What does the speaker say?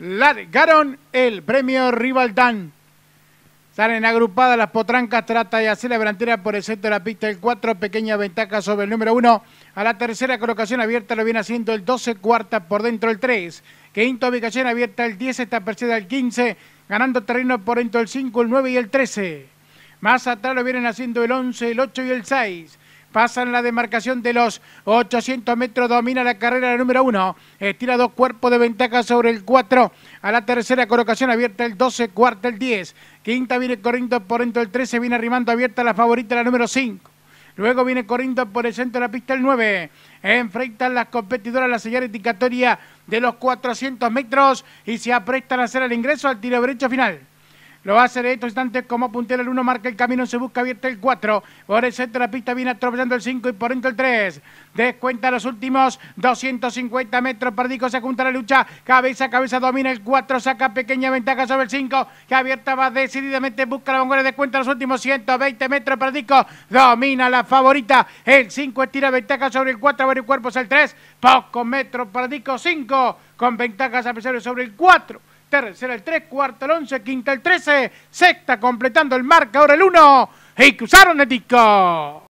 largaron el premio Rivaldán. Salen agrupadas las potrancas, trata de hacer la delantera por el centro de la pista, el 4, pequeña ventaja sobre el número 1. A la tercera colocación abierta lo viene haciendo el 12, cuarta por dentro el 3. Quinta ubicación abierta el 10, está perseguida el 15, ganando terreno por dentro el 5, el 9 y el 13. Más atrás lo vienen haciendo el 11, el 8 y el 6. Pasan la demarcación de los 800 metros, domina la carrera la número 1. Estira dos cuerpos de ventaja sobre el 4. A la tercera colocación abierta el 12, cuarta el 10. Quinta viene corriendo por dentro el 13, viene arrimando abierta la favorita la número 5. Luego viene corriendo por el centro de la pista el 9. Enfrentan las competidoras la señal indicatoria de los 400 metros y se aprestan a hacer el ingreso al tiro derecho final. Lo va a hacer estos instantes como puntero el 1, marca el camino, se busca abierta el 4. Por el centro de la pista viene atropellando el 5 y por dentro el 3. Descuenta los últimos 250 metros. Perdico se junta la lucha. Cabeza a cabeza domina el 4. Saca pequeña ventaja sobre el 5. Que abierta va decididamente. Busca la vanguardia. Descuenta los últimos 120 metros. Perdico domina la favorita. El 5 estira ventaja sobre el 4. cuerpo, cuerpos el 3. Pocos metros. Perdico 5. Con ventajas a pesar sobre el 4 tercera el 3, cuarto el 11, quinta el 13, sexta completando el marca, ahora el 1 y cruzaron el disco.